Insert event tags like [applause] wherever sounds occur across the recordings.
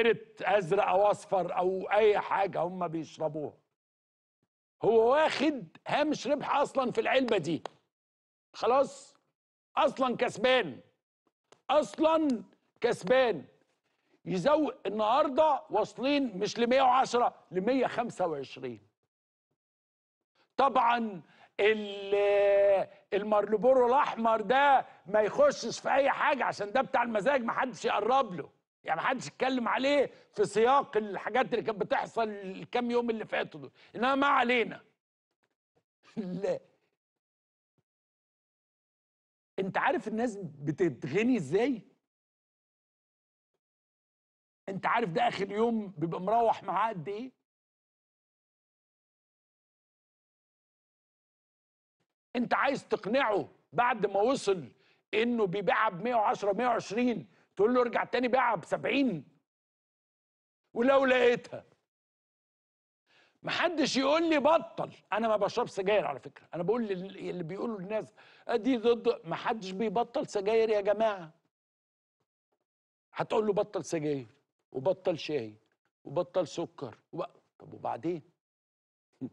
سبيريت ازرق او اصفر او اي حاجه هم بيشربوها هو واخد هامش ربح اصلا في العلبه دي خلاص اصلا كسبان اصلا كسبان يزوق النهارده واصلين مش ل 110 ل 125 طبعا المارلبورو الاحمر ده ما يخشش في اي حاجه عشان ده بتاع المزاج ما حدش يقرب له يعني ما حدش اتكلم عليه في سياق الحاجات اللي كانت بتحصل الكام يوم اللي فاتوا دول انما ما علينا لا انت عارف الناس بتتغني ازاي انت عارف ده اخر يوم بيبقى مروح معاه قد ايه انت عايز تقنعه بعد ما وصل انه بيبيعها ب 110 120 تقول له ارجع تاني بيعها ب 70 ولو لقيتها محدش يقول لي بطل انا ما بشرب سجاير على فكره انا بقول اللي بيقولوا الناس ادي ضد محدش بيبطل سجاير يا جماعه هتقول له بطل سجاير وبطل شاي وبطل سكر وب... طب وبعدين [laughs]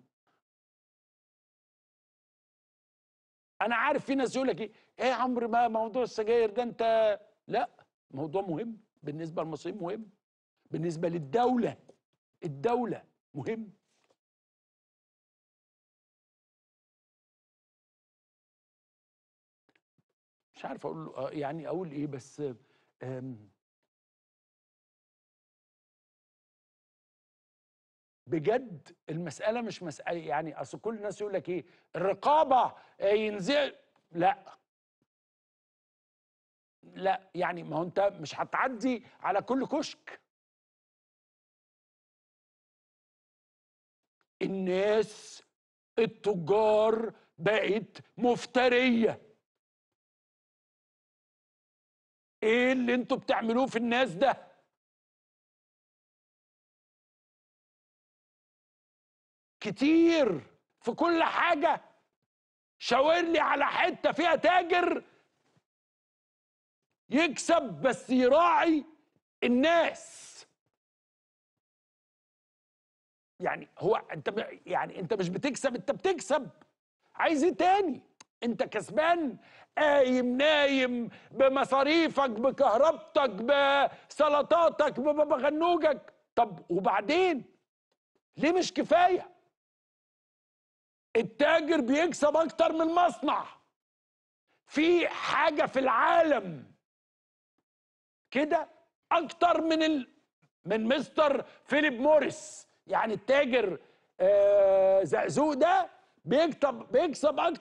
انا عارف في ناس يقول لك إيه؟, ايه يا عمرو ما موضوع السجاير ده انت لا موضوع مهم بالنسبه للمصريين مهم بالنسبه للدوله الدوله مهم مش عارف اقول آه، يعني اقول ايه بس بجد المساله مش مساله يعني اصل كل الناس يقول لك ايه الرقابه آه، ينزل لا لا يعني ما هو انت مش هتعدي على كل كشك الناس التجار بقت مفتريه ايه اللي انتوا بتعملوه في الناس ده كتير في كل حاجه شاور لي على حته فيها تاجر يكسب بس يراعي الناس يعني هو انت يعني انت مش بتكسب انت بتكسب عايز ايه تاني انت كسبان قايم نايم بمصاريفك بكهربتك بسلطاتك ببغنوجك طب وبعدين ليه مش كفايه التاجر بيكسب اكتر من المصنع في حاجه في العالم كده اكتر من ال... من مستر فيليب موريس يعني التاجر آه زقزوق ده بيكتب بيكسب اكتر